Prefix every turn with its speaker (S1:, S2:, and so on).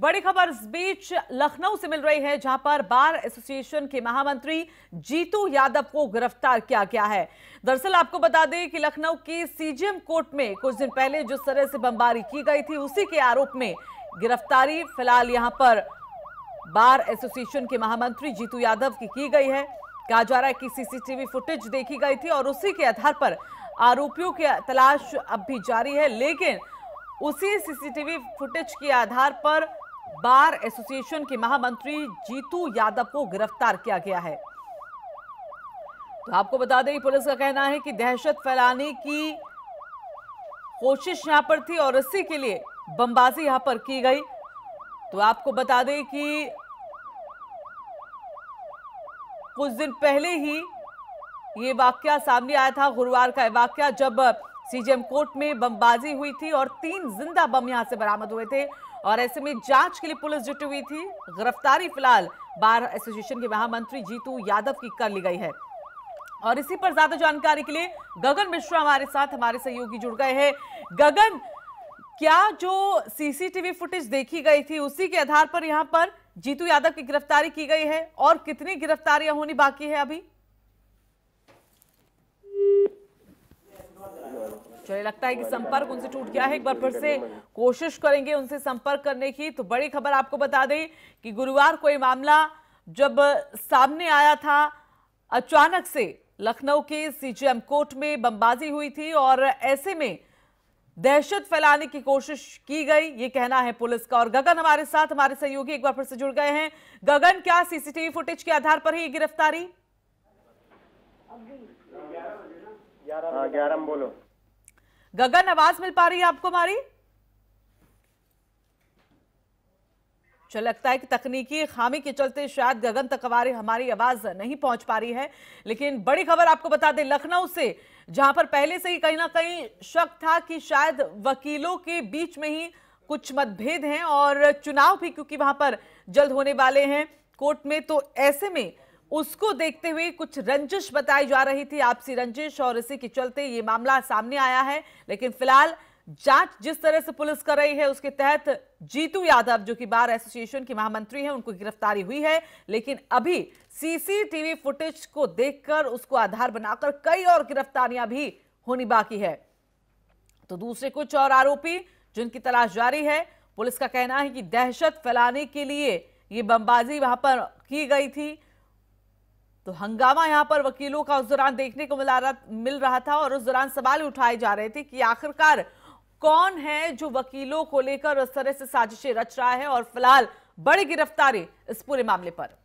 S1: बड़ी खबर इस बीच लखनऊ से मिल रही है जहां पर बार एसोसिएशन के महामंत्री जीतू यादव को गिरफ्तार किया गया है दरअसल आपको बता दें कि लखनऊ के सीजीएम कोर्ट में कुछ दिन पहले जिस तरह से बमबारी की गई थी उसी के आरोप में गिरफ्तारी फिलहाल यहां पर बार एसोसिएशन के महामंत्री जीतू यादव की की गई है कहा जा रहा है कि सीसीटीवी फुटेज देखी गई थी और उसी के आधार पर आरोपियों की तलाश अब भी जारी है लेकिन उसी सीसीटीवी फुटेज के आधार पर बार एसोसिएशन के महामंत्री जीतू यादव को गिरफ्तार किया गया है तो आपको बता दें पुलिस का कहना है कि दहशत फैलाने की कोशिश यहां पर थी और इसी के लिए बमबाजी यहां पर की गई तो आपको बता दें कि कुछ दिन पहले ही ये वाक्य सामने आया था गुरुवार का वाक्य जब सीजेएम कोर्ट में बमबाजी हुई थी और तीन जिंदा बम यहां से बरामद हुए थे और ऐसे में जांच के लिए पुलिस जुटी हुई थी गिरफ्तारी फिलहाल बार एसोसिएशन के महामंत्री जीतू यादव की कर ली गई है और इसी पर ज्यादा जानकारी के लिए गगन मिश्रा हमारे साथ हमारे सहयोगी जुड़ गए हैं गगन क्या जो सीसीटीवी फुटेज देखी गई थी उसी के आधार पर यहां पर जीतू यादव की गिरफ्तारी की गई है और कितनी गिरफ्तारियां होनी बाकी है अभी चलिए लगता है कि संपर्क उनसे टूट गया है एक बार फिर से कोशिश करेंगे उनसे संपर्क करने की तो बड़ी खबर आपको बता दें कि गुरुवार को यह मामला जब सामने आया था अचानक से लखनऊ के सीजीएम कोर्ट में बमबाजी हुई थी और ऐसे में दहशत फैलाने की कोशिश की गई ये कहना है पुलिस का और गगन हमारे साथ हमारे सहयोगी एक बार फिर से जुड़ गए हैं गगन क्या सीसीटीवी फुटेज के आधार पर ही गिरफ्तारी हाँ, ग्यारह बोलो गगन आवाज मिल पा रही है आपको हमारी चल लगता है कि तकनीकी खामी के चलते शायद गगन तक हमारी हमारी आवाज नहीं पहुंच पा रही है लेकिन बड़ी खबर आपको बता दें लखनऊ से जहां पर पहले से ही कहीं ना कहीं शक था कि शायद वकीलों के बीच में ही कुछ मतभेद हैं और चुनाव भी क्योंकि वहां पर जल्द होने वाले हैं कोर्ट में तो ऐसे में उसको देखते हुए कुछ रंजिश बताई जा रही थी आपसी रंजिश और इसी के चलते ये मामला सामने आया है लेकिन फिलहाल जांच जिस तरह से पुलिस कर रही है उसके तहत जीतू यादव जो कि बार एसोसिएशन की महामंत्री हैं उनको गिरफ्तारी हुई है लेकिन अभी सीसीटीवी फुटेज को देखकर उसको आधार बनाकर कई और गिरफ्तारियां भी होनी बाकी है तो दूसरे कुछ और आरोपी जिनकी तलाश जारी है पुलिस का कहना है कि दहशत फैलाने के लिए ये बमबाजी वहां पर की गई थी तो हंगामा यहां पर वकीलों का उस दौरान देखने को मिला रहा मिल रहा था और उस दौरान सवाल उठाए जा रहे थे कि आखिरकार कौन है जो वकीलों को लेकर उस तरह से साजिशें रच रहा है और फिलहाल बड़ी गिरफ्तारी इस पूरे मामले पर